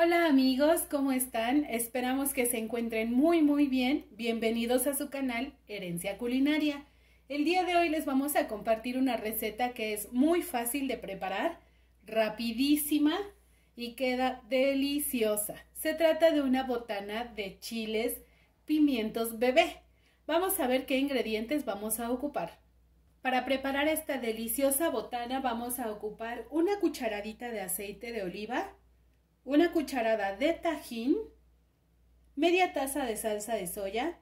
Hola amigos, ¿cómo están? Esperamos que se encuentren muy muy bien. Bienvenidos a su canal Herencia Culinaria. El día de hoy les vamos a compartir una receta que es muy fácil de preparar, rapidísima y queda deliciosa. Se trata de una botana de chiles, pimientos bebé. Vamos a ver qué ingredientes vamos a ocupar. Para preparar esta deliciosa botana vamos a ocupar una cucharadita de aceite de oliva, una cucharada de tajín, media taza de salsa de soya,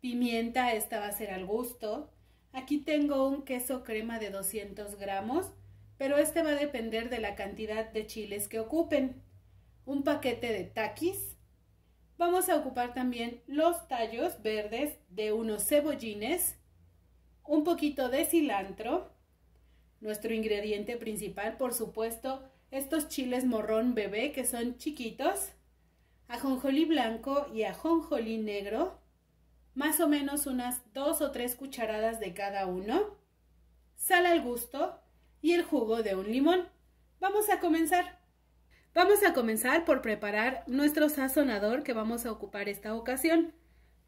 pimienta, esta va a ser al gusto. Aquí tengo un queso crema de 200 gramos, pero este va a depender de la cantidad de chiles que ocupen. Un paquete de taquis. Vamos a ocupar también los tallos verdes de unos cebollines, un poquito de cilantro, nuestro ingrediente principal, por supuesto, estos chiles morrón bebé que son chiquitos, ajonjolí blanco y ajonjolí negro, más o menos unas dos o tres cucharadas de cada uno, sal al gusto y el jugo de un limón. Vamos a comenzar. Vamos a comenzar por preparar nuestro sazonador que vamos a ocupar esta ocasión.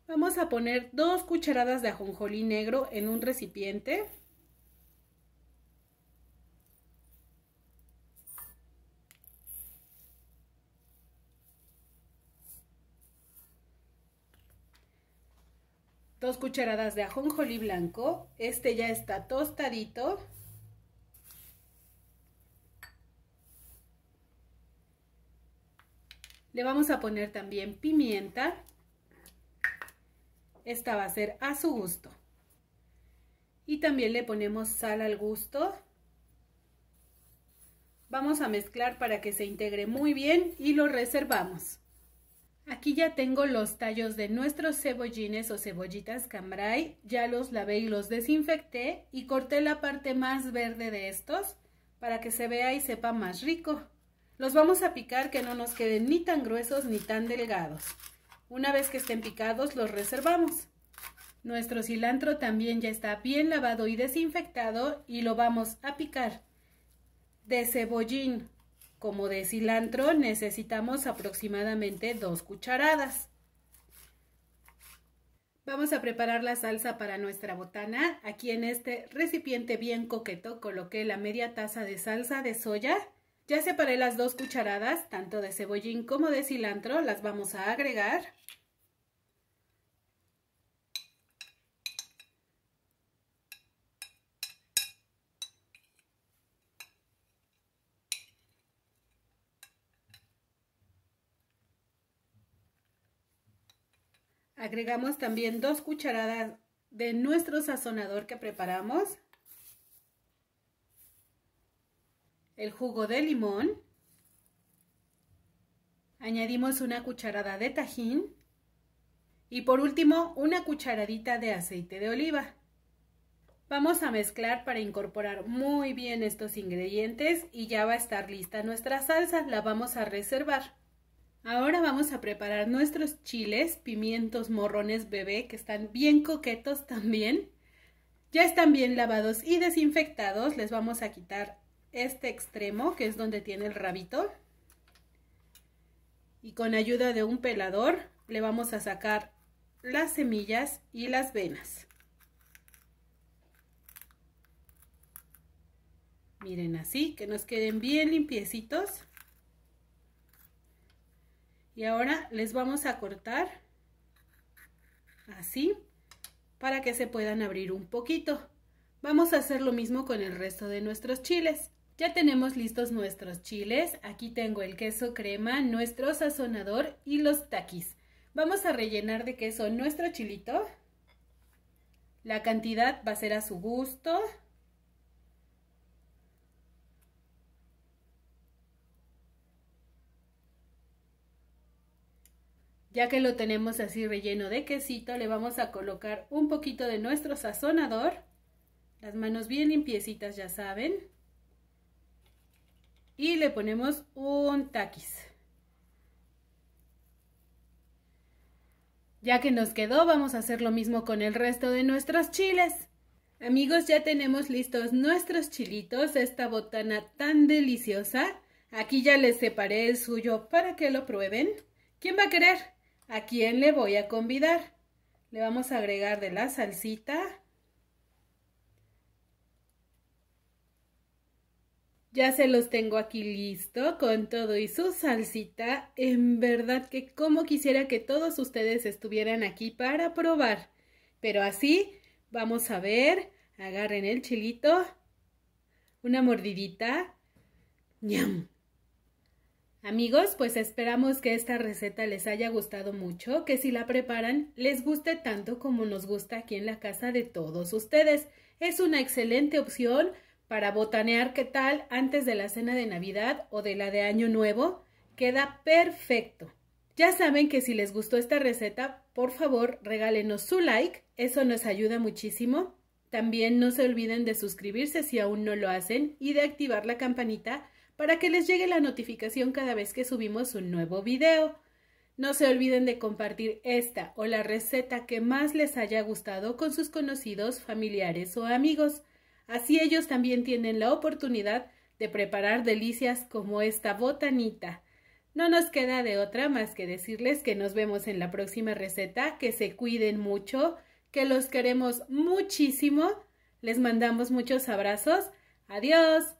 Vamos a poner dos cucharadas de ajonjolí negro en un recipiente. dos cucharadas de ajonjolí blanco. Este ya está tostadito. Le vamos a poner también pimienta. Esta va a ser a su gusto. Y también le ponemos sal al gusto. Vamos a mezclar para que se integre muy bien y lo reservamos. Aquí ya tengo los tallos de nuestros cebollines o cebollitas cambrai, ya los lavé y los desinfecté y corté la parte más verde de estos para que se vea y sepa más rico. Los vamos a picar que no nos queden ni tan gruesos ni tan delgados. Una vez que estén picados los reservamos. Nuestro cilantro también ya está bien lavado y desinfectado y lo vamos a picar. De cebollín como de cilantro necesitamos aproximadamente dos cucharadas. Vamos a preparar la salsa para nuestra botana. Aquí en este recipiente bien coqueto coloqué la media taza de salsa de soya. Ya separé las dos cucharadas, tanto de cebollín como de cilantro, las vamos a agregar. Agregamos también dos cucharadas de nuestro sazonador que preparamos. El jugo de limón. Añadimos una cucharada de tajín. Y por último, una cucharadita de aceite de oliva. Vamos a mezclar para incorporar muy bien estos ingredientes y ya va a estar lista nuestra salsa. La vamos a reservar. Ahora vamos a preparar nuestros chiles, pimientos morrones bebé que están bien coquetos también. Ya están bien lavados y desinfectados. Les vamos a quitar este extremo que es donde tiene el rabito. Y con ayuda de un pelador le vamos a sacar las semillas y las venas. Miren así, que nos queden bien limpiecitos. Y ahora les vamos a cortar así para que se puedan abrir un poquito. Vamos a hacer lo mismo con el resto de nuestros chiles. Ya tenemos listos nuestros chiles. Aquí tengo el queso crema, nuestro sazonador y los taquis. Vamos a rellenar de queso nuestro chilito. La cantidad va a ser a su gusto. Ya que lo tenemos así relleno de quesito, le vamos a colocar un poquito de nuestro sazonador. Las manos bien limpiecitas, ya saben. Y le ponemos un taquis. Ya que nos quedó, vamos a hacer lo mismo con el resto de nuestros chiles. Amigos, ya tenemos listos nuestros chilitos, esta botana tan deliciosa. Aquí ya les separé el suyo para que lo prueben. ¿Quién va a querer? ¿A quién le voy a convidar? Le vamos a agregar de la salsita. Ya se los tengo aquí listo con todo y su salsita. En verdad que como quisiera que todos ustedes estuvieran aquí para probar. Pero así, vamos a ver, agarren el chilito, una mordidita, ñam, Amigos, pues esperamos que esta receta les haya gustado mucho, que si la preparan les guste tanto como nos gusta aquí en la casa de todos ustedes. Es una excelente opción para botanear qué tal antes de la cena de Navidad o de la de Año Nuevo. Queda perfecto. Ya saben que si les gustó esta receta, por favor regálenos su like, eso nos ayuda muchísimo. También no se olviden de suscribirse si aún no lo hacen y de activar la campanita para que les llegue la notificación cada vez que subimos un nuevo video. No se olviden de compartir esta o la receta que más les haya gustado con sus conocidos, familiares o amigos. Así ellos también tienen la oportunidad de preparar delicias como esta botanita. No nos queda de otra más que decirles que nos vemos en la próxima receta, que se cuiden mucho, que los queremos muchísimo, les mandamos muchos abrazos, adiós.